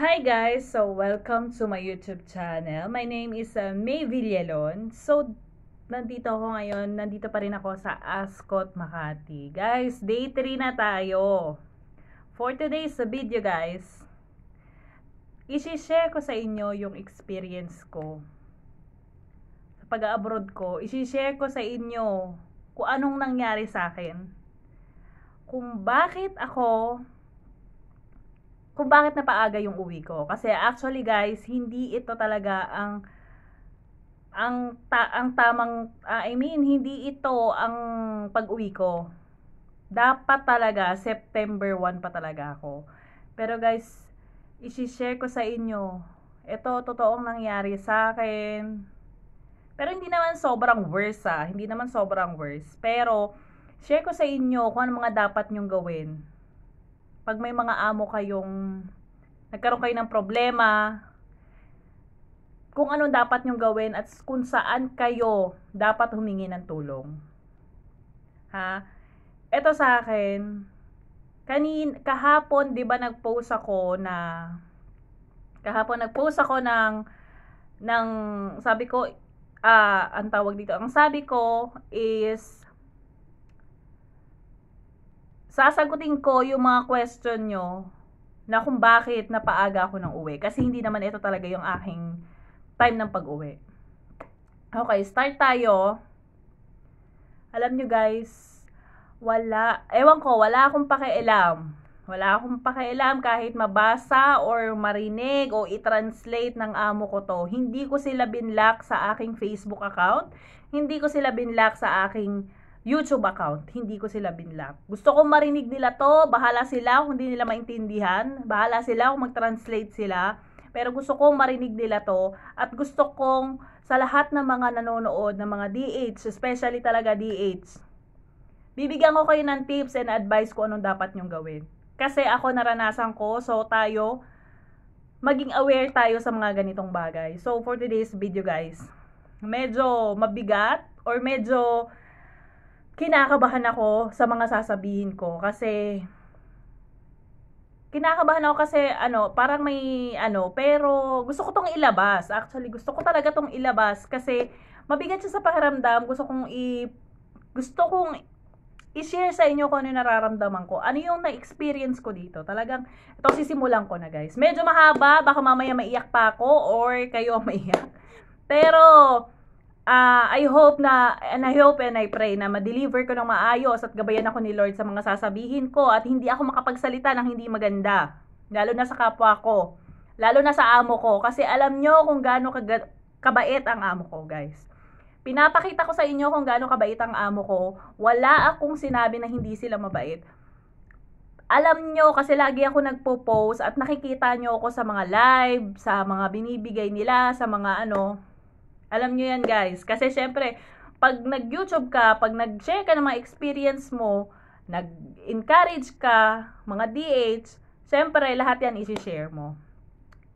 Hi guys! So, welcome to my YouTube channel. My name is uh, May Villalon. So, nandito ako ngayon. Nandito pa rin ako sa Ascot, Makati. Guys, day 3 na tayo. For today's video guys, isi-share ko sa inyo yung experience ko. Sa pag-abroad ko, isi-share ko sa inyo kung anong nangyari sa akin. Kung bakit ako kung bakit napaaga yung uwi ko. Kasi actually guys, hindi ito talaga ang ang ta- ang tamang uh, I mean hindi ito ang pag-uwi ko. Dapat talaga September 1 pa talaga ako. Pero guys, i-share ko sa inyo. Ito totoong nangyari sa akin. Pero hindi naman sobrang worse ah. Hindi naman sobrang worse. Pero share ko sa inyo kung ano mga dapat nyong gawin pag may mga amo kayong nagkaroon kayo ng problema, kung anong dapat nyong gawin at kung saan kayo dapat humingi ng tulong. Ha? Ito sa akin, kanin, kahapon, di ba nag-post ako na, kahapon nag-post ako ng, ng, sabi ko, ah, uh, ang tawag dito, ang sabi ko is, sasagutin ko yung mga question nyo na kung bakit napaaga ako ng uwi. Kasi hindi naman ito talaga yung aking time ng pag-uwi. Okay, start tayo. Alam nyo guys, wala, ewan ko, wala akong pakialam. Wala akong pakialam kahit mabasa or marinig o i-translate ng amo ko to. Hindi ko sila binlock sa aking Facebook account. Hindi ko sila binlock sa aking YouTube account. Hindi ko sila binlock. Gusto kong marinig nila to. Bahala sila kung hindi nila maintindihan. Bahala sila kung mag-translate sila. Pero gusto kong marinig nila to. At gusto kong sa lahat ng mga nanonood, ng mga DH, especially talaga DH, bibigyan ko kayo ng tips and advice kung anong dapat nyong gawin. Kasi ako naranasan ko, so tayo, maging aware tayo sa mga ganitong bagay. So for today's video guys, medyo mabigat or medyo kinakabahan ako sa mga sasabihin ko kasi kinakabahan ako kasi ano, parang may ano, pero gusto ko tong ilabas. Actually, gusto ko talaga tong ilabas kasi mabigat siya sa pakiramdam. Gusto kong i gusto kong i-share sa inyo kung ano nararamdaman ko. Ano yung na-experience ko dito. Talagang, ito sisimulan ko na guys. Medyo mahaba, baka mamaya maiyak pa ako or kayo maiyak. Pero, uh, I hope na, and I hope and I pray na ma-deliver ko ng maayos at gabayan ako ni Lord sa mga sasabihin ko at hindi ako makapagsalita ng hindi maganda. Lalo na sa kapwa ko. Lalo na sa amo ko. Kasi alam nyo kung gaano kaga- kabait ang amo ko, guys. Pinapakita ko sa inyo kung gaano kabait ang amo ko. Wala akong sinabi na hindi sila mabait. Alam nyo, kasi lagi ako nagpo-post at nakikita nyo ako sa mga live, sa mga binibigay nila, sa mga ano, alam nyo yan guys. Kasi syempre, pag nag-YouTube ka, pag nag-share ka ng mga experience mo, nag-encourage ka, mga DH, syempre lahat yan isi-share mo.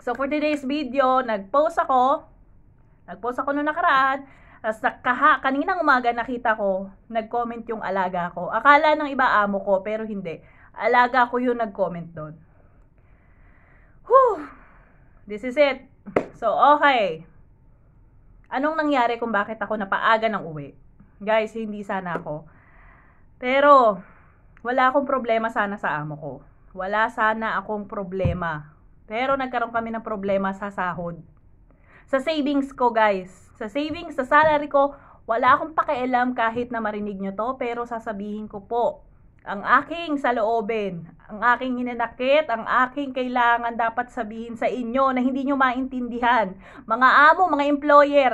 So for today's video, nag-post ako. Nag-post ako noong nakaraan. Tapos kaha, kaninang umaga nakita ko, nag-comment yung alaga ko. Akala ng iba amo ko, pero hindi. Alaga ko yung nag-comment doon. Whew! This is it. So, okay anong nangyari kung bakit ako napaaga ng uwi. Guys, hindi sana ako. Pero, wala akong problema sana sa amo ko. Wala sana akong problema. Pero nagkaroon kami ng problema sa sahod. Sa savings ko, guys. Sa savings, sa salary ko, wala akong pakialam kahit na marinig nyo to, pero sasabihin ko po, ang aking saloobin, ang aking hinanakit, ang aking kailangan dapat sabihin sa inyo na hindi nyo maintindihan. Mga amo, mga employer.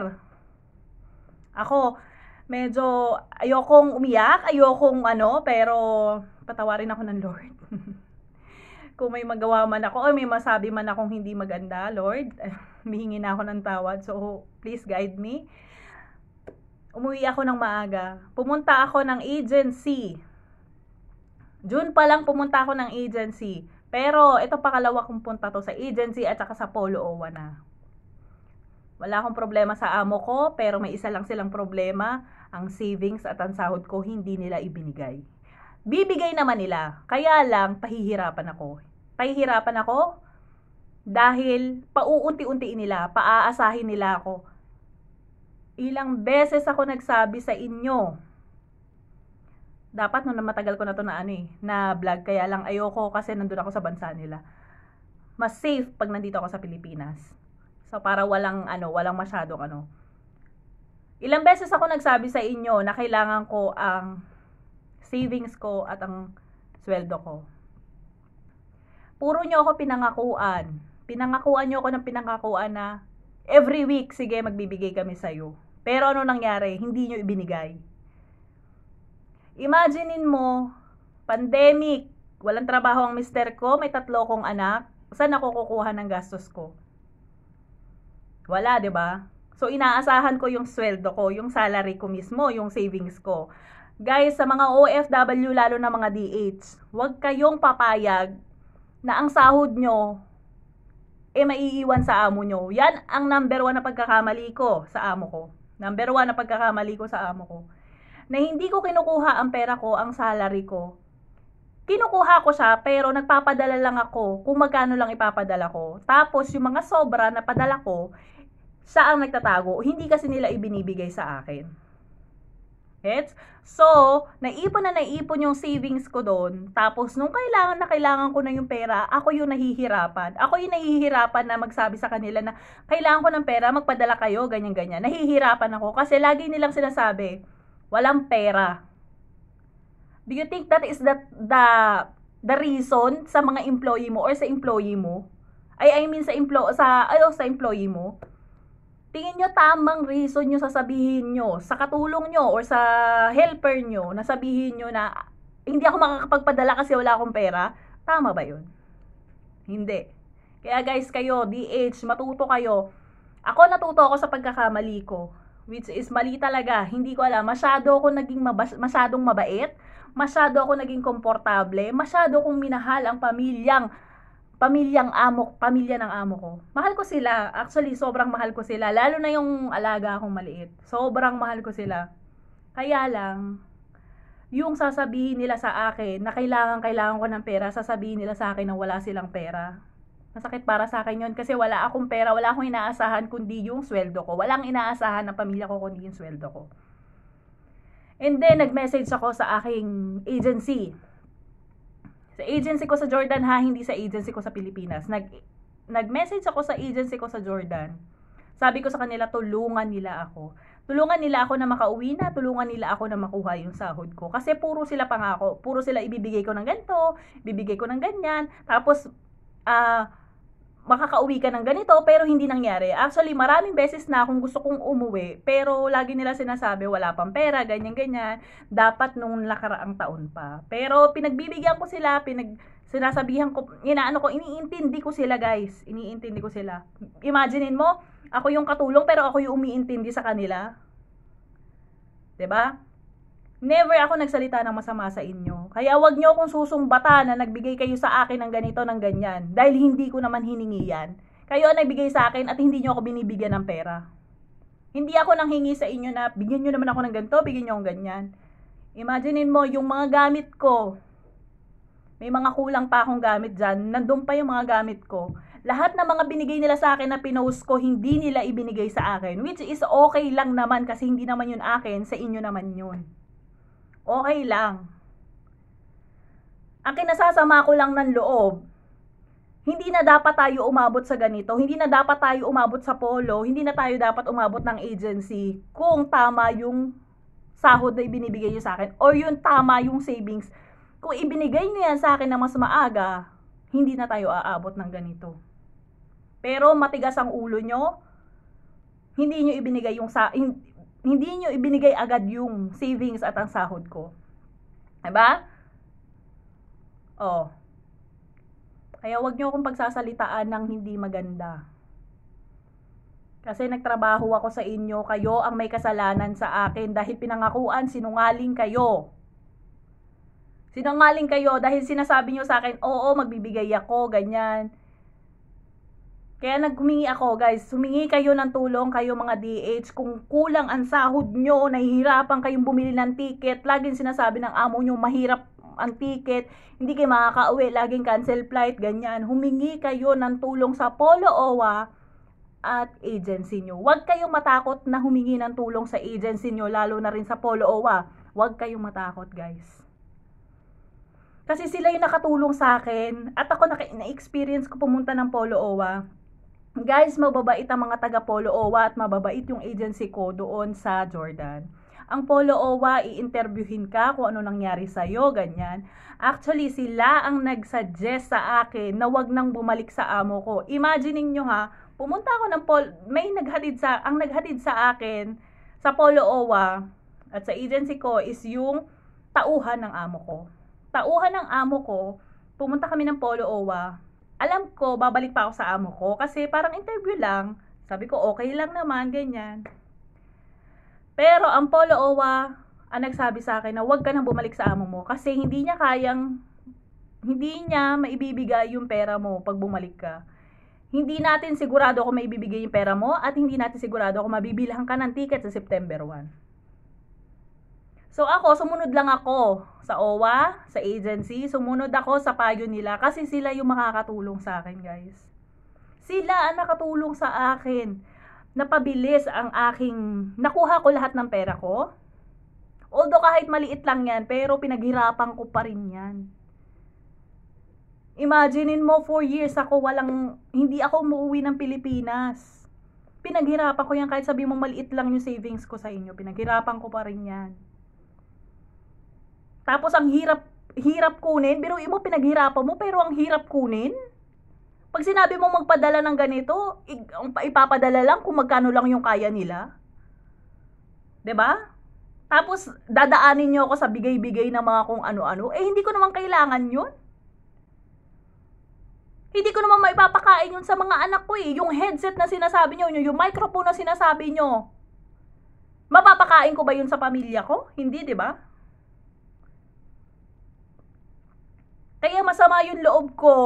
Ako, medyo ayokong umiyak, ayokong ano, pero patawarin ako ng Lord. Kung may magawa man ako, o may masabi man akong hindi maganda, Lord, mihingi na ako ng tawad. So, please guide me. Umuwi ako ng maaga. Pumunta ako ng agency June pa lang pumunta ako ng agency. Pero ito pangalawa kong punta to sa agency at saka sa Polo Owa ah. na. Wala akong problema sa amo ko pero may isa lang silang problema. Ang savings at ang sahod ko hindi nila ibinigay. Bibigay naman nila. Kaya lang pahihirapan ako. Pahihirapan ako dahil pauunti-untiin nila, paaasahin nila ako. Ilang beses ako nagsabi sa inyo dapat nung matagal ko na to na ano eh, na vlog. Kaya lang ayoko kasi nandun ako sa bansa nila. Mas safe pag nandito ako sa Pilipinas. So para walang ano, walang masyadong ano. Ilang beses ako nagsabi sa inyo na kailangan ko ang savings ko at ang sweldo ko. Puro nyo ako pinangakuan. Pinangakuan nyo ako ng pinangakuan na every week, sige, magbibigay kami sa'yo. Pero ano nangyari? Hindi nyo ibinigay. Imaginein mo, pandemic, walang trabaho ang mister ko, may tatlo kong anak, saan ako kukuha ng gastos ko? Wala, 'di ba? So inaasahan ko yung sweldo ko, yung salary ko mismo, yung savings ko. Guys, sa mga OFW lalo na mga DH, huwag kayong papayag na ang sahod nyo eh maiiwan sa amo nyo. Yan ang number one na pagkakamali ko sa amo ko. Number one na pagkakamali ko sa amo ko na hindi ko kinukuha ang pera ko, ang salary ko. Kinukuha ko siya pero nagpapadala lang ako kung magkano lang ipapadala ko. Tapos yung mga sobra na padala ko, siya ang nagtatago. Hindi kasi nila ibinibigay sa akin. Gets? So, naipon na naipon yung savings ko doon. Tapos, nung kailangan na kailangan ko na yung pera, ako yung nahihirapan. Ako yung nahihirapan na magsabi sa kanila na, kailangan ko ng pera, magpadala kayo, ganyan-ganyan. Nahihirapan ako kasi lagi nilang sinasabi, walang pera. Do you think that is that the the reason sa mga employee mo or sa employee mo? Ay I mean sa emplo sa ayo oh, sa employee mo. Tingin nyo tamang reason yung sasabihin nyo sa katulong nyo or sa helper nyo na sabihin nyo na hindi ako makakapagpadala kasi wala akong pera. Tama ba yun? Hindi. Kaya guys, kayo, DH, matuto kayo. Ako natuto ako sa pagkakamali ko which is mali talaga. Hindi ko alam, masyado ako naging mabas- masyadong mabait, masyado ako naging komportable, masyado kong minahal ang pamilyang pamilyang amo, pamilya ng amo ko. Mahal ko sila. Actually, sobrang mahal ko sila. Lalo na yung alaga akong maliit. Sobrang mahal ko sila. Kaya lang, yung sasabihin nila sa akin na kailangan, kailangan ko ng pera, sasabihin nila sa akin na wala silang pera Masakit para sa akin yun kasi wala akong pera, wala akong inaasahan kundi yung sweldo ko. Walang inaasahan ng pamilya ko kundi yung sweldo ko. And then, nag-message ako sa aking agency. Sa agency ko sa Jordan ha, hindi sa agency ko sa Pilipinas. Nag, nag-message ako sa agency ko sa Jordan. Sabi ko sa kanila, tulungan nila ako. Tulungan nila ako na makauwi na, tulungan nila ako na makuha yung sahod ko. Kasi puro sila pangako, puro sila ibibigay ko ng ganito, bibigay ko ng ganyan. Tapos, ah, uh, makakauwi ka ng ganito, pero hindi nangyari. Actually, maraming beses na akong gusto kong umuwi, pero lagi nila sinasabi, wala pang pera, ganyan-ganyan. Dapat nung nakaraang taon pa. Pero pinagbibigyan ko sila, pinag sinasabihan ko, inaano ko, iniintindi ko sila guys. Iniintindi ko sila. Imaginein mo, ako yung katulong, pero ako yung umiintindi sa kanila. ba? Diba? Never ako nagsalita ng masama sa inyo kaya wag nyo akong susumbata na nagbigay kayo sa akin ng ganito, ng ganyan. Dahil hindi ko naman hiningi yan. Kayo ang nagbigay sa akin at hindi niyo ako binibigyan ng pera. Hindi ako nang hingi sa inyo na bigyan niyo naman ako ng ganito, bigyan niyo ng ganyan. Imaginein mo, yung mga gamit ko, may mga kulang pa akong gamit diyan. Nandoon pa yung mga gamit ko. Lahat ng mga binigay nila sa akin na pinost ko, hindi nila ibinigay sa akin. Which is okay lang naman kasi hindi naman yun akin, sa inyo naman yun. Okay lang. Ang kinasasama ko lang ng loob, hindi na dapat tayo umabot sa ganito, hindi na dapat tayo umabot sa polo, hindi na tayo dapat umabot ng agency kung tama yung sahod na ibinibigay niyo sa akin o yung tama yung savings. Kung ibinigay niyo yan sa akin na mas maaga, hindi na tayo aabot ng ganito. Pero matigas ang ulo nyo, hindi nyo ibinigay yung sa hindi nyo ibinigay agad yung savings at ang sahod ko. 'Di ba? Oh. Kaya wag niyo akong pagsasalitaan ng hindi maganda. Kasi nagtrabaho ako sa inyo, kayo ang may kasalanan sa akin dahil pinangakuan, sinungaling kayo. Sinungaling kayo dahil sinasabi niyo sa akin, oo, magbibigay ako, ganyan. Kaya naghumingi ako, guys. Sumingi kayo ng tulong, kayo mga DH. Kung kulang ang sahod nyo, nahihirapan kayong bumili ng ticket, laging sinasabi ng amo nyo, mahirap ang ticket, hindi kayo makakauwi, laging cancel flight, ganyan. Humingi kayo ng tulong sa Polo OWA at agency nyo. Huwag kayong matakot na humingi ng tulong sa agency nyo, lalo na rin sa Polo OWA. Huwag kayong matakot, guys. Kasi sila yung nakatulong sa akin at ako na-experience ko pumunta ng Polo OWA. Guys, mababait ang mga taga Polo Owa at mababait yung agency ko doon sa Jordan ang Polo Owa, i-interviewin ka kung ano nangyari sa'yo, ganyan. Actually, sila ang nagsuggest sa akin na wag nang bumalik sa amo ko. Imagining nyo ha, pumunta ako ng Polo, may naghatid sa, ang naghatid sa akin sa Polo Owa at sa agency ko is yung tauhan ng amo ko. Tauhan ng amo ko, pumunta kami ng Polo Owa. Alam ko, babalik pa ako sa amo ko kasi parang interview lang. Sabi ko, okay lang naman, ganyan. Pero ang Polo Owa ang nagsabi sa akin na huwag ka nang bumalik sa amo mo kasi hindi niya kayang hindi niya maibibigay yung pera mo pag bumalik ka. Hindi natin sigurado kung maibibigay yung pera mo at hindi natin sigurado kung mabibilhan ka ng ticket sa September 1. So ako, sumunod lang ako sa OWA, sa agency, sumunod ako sa payo nila kasi sila yung makakatulong sa akin guys. Sila ang nakatulong sa akin napabilis ang aking, nakuha ko lahat ng pera ko. Although kahit maliit lang yan, pero pinaghirapan ko pa rin yan. Imaginein mo, 4 years ako walang, hindi ako umuwi ng Pilipinas. Pinaghirapan ko yan kahit sabi mo maliit lang yung savings ko sa inyo. Pinaghirapan ko pa rin yan. Tapos ang hirap, hirap kunin, pero mo pinaghirapan mo, pero ang hirap kunin. Pag sinabi mo magpadala ng ganito, ipapadala lang kung magkano lang yung kaya nila. 'Di ba? Tapos, dadaanin niyo ako sa bigay-bigay ng mga kung ano-ano. Eh, hindi ko naman kailangan yun. Hindi ko naman maipapakain yun sa mga anak ko eh. Yung headset na sinasabi nyo, yung microphone na sinasabi nyo. Mapapakain ko ba yun sa pamilya ko? Hindi, di ba? Kaya masama yung loob ko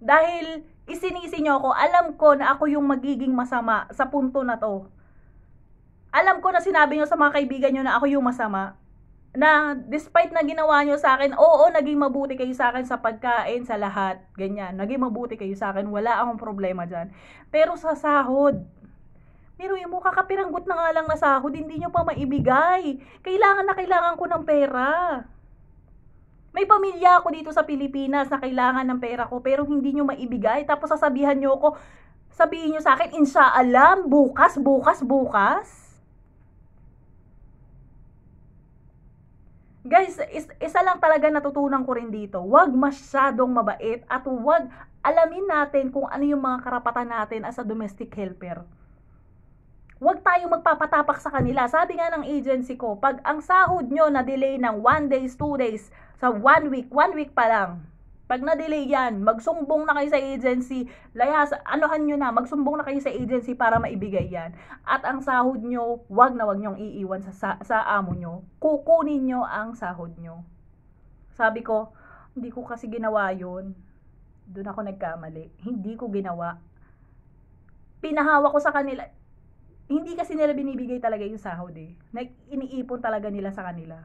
dahil Isinisi niyo ako. Alam ko na ako yung magiging masama sa punto na to. Alam ko na sinabi niyo sa mga kaibigan niyo na ako yung masama. Na despite na ginawa niyo sa akin, oo, naging mabuti kayo sa akin sa pagkain, sa lahat. Ganyan. Naging mabuti kayo sa akin. Wala akong problema dyan. Pero sa sahod, pero yung mukha kakapiranggot na nga lang na sahod, hindi nyo pa maibigay. Kailangan na kailangan ko ng pera may pamilya ako dito sa Pilipinas na kailangan ng pera ko pero hindi nyo maibigay. Tapos sasabihan nyo ako, sabihin nyo sa akin, inshaalam, bukas, bukas, bukas. Guys, is, isa lang talaga natutunan ko rin dito. Huwag masyadong mabait at huwag alamin natin kung ano yung mga karapatan natin as a domestic helper. Huwag tayong magpapatapak sa kanila. Sabi nga ng agency ko, pag ang sahod nyo na-delay ng 1 days, 2 days, sa 1 week, 1 week pa lang, pag na-delay yan, magsumbong na kayo sa agency, layas, anuhan nyo na, magsumbong na kayo sa agency para maibigay yan. At ang sahod nyo, wag na wag nyong iiwan sa, sa, sa amo nyo. Kukunin nyo ang sahod nyo. Sabi ko, hindi ko kasi ginawa yun. Doon ako nagkamali. Hindi ko ginawa. Pinahawa ko sa kanila hindi kasi nila binibigay talaga yung sahod eh. Like, iniipon talaga nila sa kanila.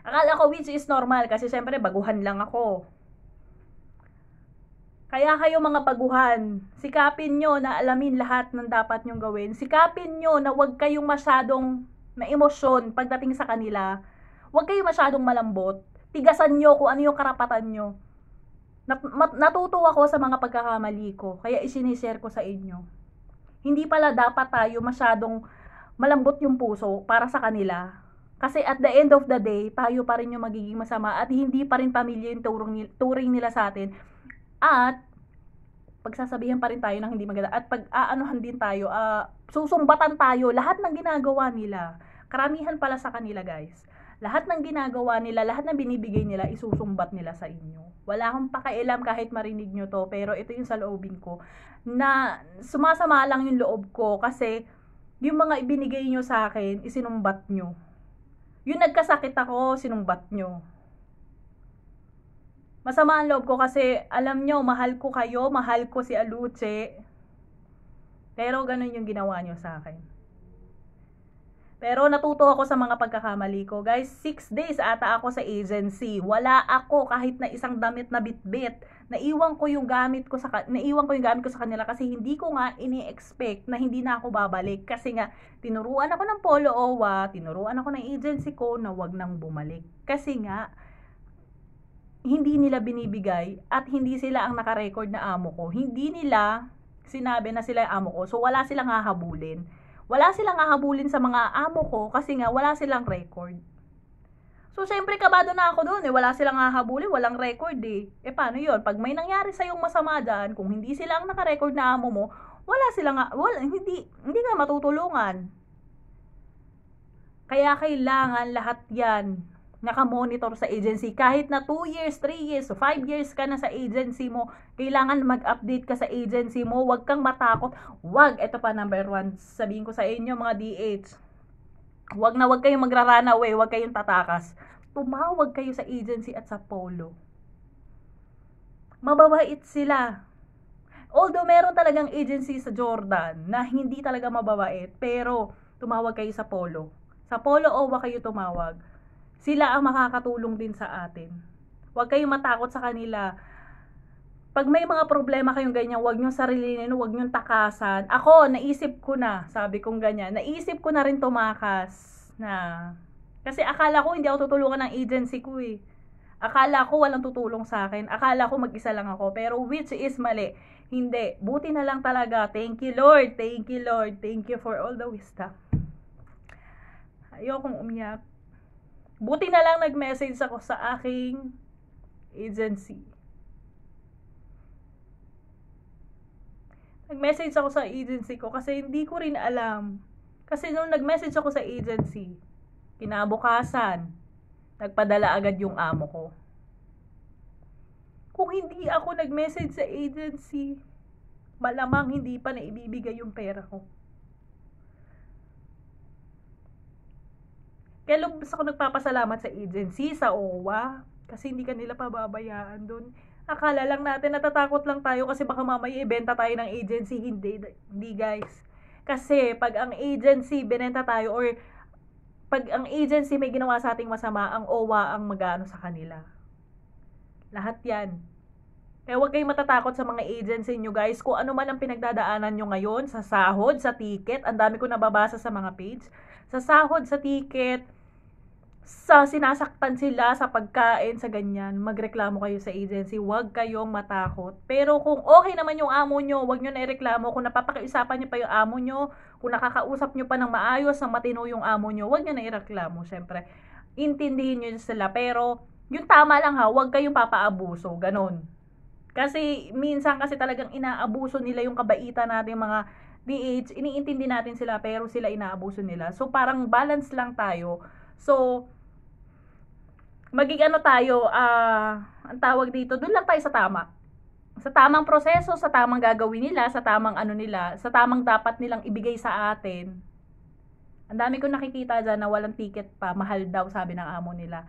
Akala ko which is normal kasi syempre baguhan lang ako. Kaya kayo mga baguhan, sikapin nyo na alamin lahat ng dapat nyong gawin. Sikapin nyo na huwag kayong masyadong na emosyon pagdating sa kanila. Huwag kayong masyadong malambot. Tigasan nyo kung ano yung karapatan nyo. Natutuwa ako sa mga pagkakamali ko, kaya isinishare ko sa inyo. Hindi pala dapat tayo masyadong malambot yung puso para sa kanila. Kasi at the end of the day, tayo pa rin yung magiging masama at hindi pa rin pamilya yung turing, nila, turing nila sa atin. At pagsasabihan pa rin tayo ng hindi maganda at pag-aanohan din tayo, uh, susumbatan tayo lahat ng ginagawa nila. Karamihan pala sa kanila, guys lahat ng ginagawa nila, lahat ng binibigay nila, isusumbat nila sa inyo. Wala akong pakialam kahit marinig nyo to, pero ito yung sa loobin ko, na sumasama lang yung loob ko kasi yung mga ibinigay nyo sa akin, isinumbat nyo. Yung nagkasakit ako, sinumbat nyo. Masama ang loob ko kasi alam nyo, mahal ko kayo, mahal ko si Aluche. Pero ganun yung ginawa nyo sa akin. Pero natuto ako sa mga pagkakamali ko. Guys, 6 days ata ako sa agency. Wala ako kahit na isang damit na bitbit. Naiwan ko yung gamit ko sa naiwan ko yung gamit ko sa kanila kasi hindi ko nga ini-expect na hindi na ako babalik kasi nga tinuruan ako ng Polo Owa, tinuruan ako ng agency ko na wag nang bumalik. Kasi nga hindi nila binibigay at hindi sila ang naka-record na amo ko. Hindi nila sinabi na sila yung amo ko. So, wala silang hahabulin wala silang hahabulin sa mga amo ko kasi nga wala silang record. So, syempre, kabado na ako doon eh. Wala silang hahabulin, walang record eh. E, paano yon Pag may nangyari sa yung masama dyan, kung hindi sila ang nakarecord na amo mo, wala silang, wala, hindi, hindi nga matutulungan. Kaya kailangan lahat yan nakamonitor sa agency. Kahit na 2 years, 3 years, 5 years ka na sa agency mo, kailangan mag-update ka sa agency mo. Huwag kang matakot. Huwag. Ito pa number 1. Sabihin ko sa inyo mga DH. Huwag na huwag kayong magrarana away. Eh, huwag kayong tatakas. Tumawag kayo sa agency at sa polo. Mababait sila. Although meron talagang agency sa Jordan na hindi talaga mababait, pero tumawag kayo sa polo. Sa polo OWA oh, kayo tumawag sila ang makakatulong din sa atin. Huwag kayong matakot sa kanila. Pag may mga problema kayong ganyan, huwag niyong sarilinin, huwag niyong takasan. Ako, naisip ko na, sabi kong ganyan, naisip ko na rin tumakas na kasi akala ko hindi ako tutulungan ng agency ko eh. Akala ko walang tutulong sa akin. Akala ko mag-isa lang ako. Pero which is mali. Hindi. Buti na lang talaga. Thank you, Lord. Thank you, Lord. Thank you for all the wisdom. Ayokong umiyak. Buti na lang nag-message ako sa aking agency. Nag-message ako sa agency ko kasi hindi ko rin alam. Kasi nung nag-message ako sa agency, kinabukasan, nagpadala agad yung amo ko. Kung hindi ako nag-message sa agency, malamang hindi pa na ibibigay yung pera ko. Kaya lubos ako nagpapasalamat sa agency, sa OWA, kasi hindi kanila pababayaan doon. Akala lang natin, natatakot lang tayo kasi baka mamaya ibenta tayo ng agency. Hindi, hindi guys. Kasi pag ang agency, binenta tayo or pag ang agency may ginawa sa ating masama, ang OWA ang magano sa kanila. Lahat yan. Kaya huwag kayong matatakot sa mga agency nyo guys. Kung ano man ang pinagdadaanan nyo ngayon, sa sahod, sa ticket, ang dami ko nababasa sa mga page. Sa sahod, sa ticket, sa sinasaktan sila sa pagkain, sa ganyan, magreklamo kayo sa agency. Huwag kayong matakot. Pero kung okay naman yung amo nyo, huwag nyo na ireklamo. Kung napapakiusapan nyo pa yung amo nyo, kung nakakausap nyo pa ng maayos, ng matino yung amo nyo, huwag nyo na ireklamo, syempre. Intindihin nyo sila. Pero, yung tama lang ha, huwag kayong papaabuso. Ganon. Kasi, minsan kasi talagang inaabuso nila yung kabaitan natin, mga DH. Iniintindi natin sila, pero sila inaabuso nila. So, parang balance lang tayo So, maging ano tayo, uh, ang tawag dito, doon lang tayo sa tama. Sa tamang proseso, sa tamang gagawin nila, sa tamang ano nila, sa tamang dapat nilang ibigay sa atin. Ang dami kong nakikita dyan na walang ticket pa, mahal daw, sabi ng amo nila.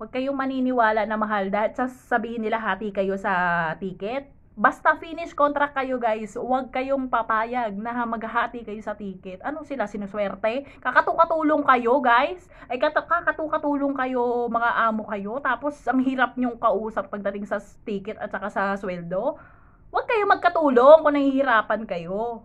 Huwag kayong maniniwala na mahal dahil sabihin nila hati kayo sa ticket Basta finish contract kayo guys, huwag kayong papayag na maghahati kayo sa ticket. Anong sila, sinuswerte? Kakatukatulong kayo guys. Ay kakatukatulong kayo, mga amo kayo. Tapos ang hirap nyong kausap pagdating sa ticket at saka sa sweldo. Huwag kayo magkatulong kung nahihirapan kayo.